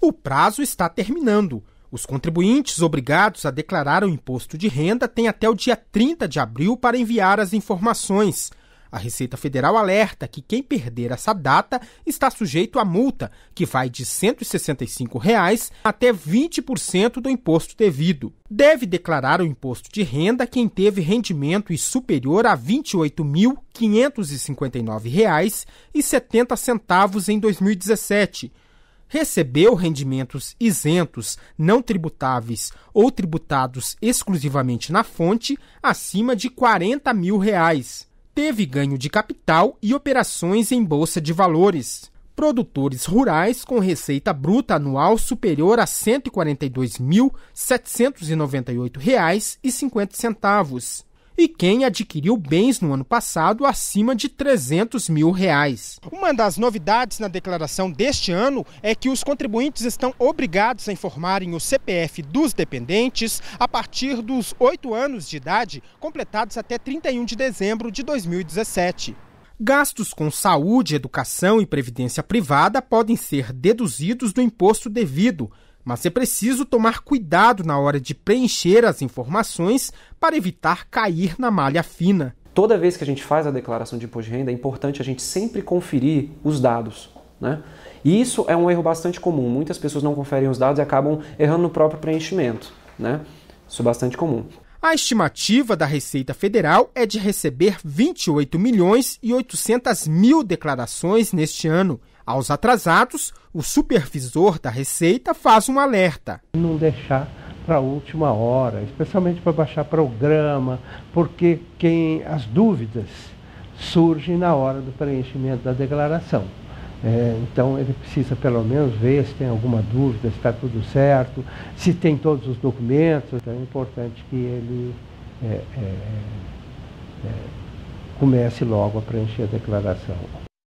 O prazo está terminando. Os contribuintes obrigados a declarar o imposto de renda têm até o dia 30 de abril para enviar as informações. A Receita Federal alerta que quem perder essa data está sujeito a multa, que vai de R$ 165 reais até 20% do imposto devido. Deve declarar o imposto de renda quem teve rendimento superior a R$ 28.559,70 em 2017 recebeu rendimentos isentos, não tributáveis ou tributados exclusivamente na fonte acima de 40 mil reais. Teve ganho de capital e operações em bolsa de valores. Produtores rurais com receita bruta anual superior a R$ 142.798,50 e quem adquiriu bens no ano passado acima de 300 mil reais. Uma das novidades na declaração deste ano é que os contribuintes estão obrigados a informarem o CPF dos dependentes a partir dos oito anos de idade, completados até 31 de dezembro de 2017. Gastos com saúde, educação e previdência privada podem ser deduzidos do imposto devido, mas é preciso tomar cuidado na hora de preencher as informações para evitar cair na malha fina. Toda vez que a gente faz a declaração de imposto de renda, é importante a gente sempre conferir os dados. Né? E isso é um erro bastante comum. Muitas pessoas não conferem os dados e acabam errando no próprio preenchimento. Né? Isso é bastante comum. A estimativa da Receita Federal é de receber 28 milhões e 800 mil declarações neste ano. Aos atrasados, o supervisor da Receita faz um alerta. Não deixar para a última hora, especialmente para baixar programa, porque quem as dúvidas surgem na hora do preenchimento da declaração. É, então ele precisa pelo menos ver se tem alguma dúvida, se está tudo certo, se tem todos os documentos. Então é importante que ele é, é, é comece logo a preencher a declaração.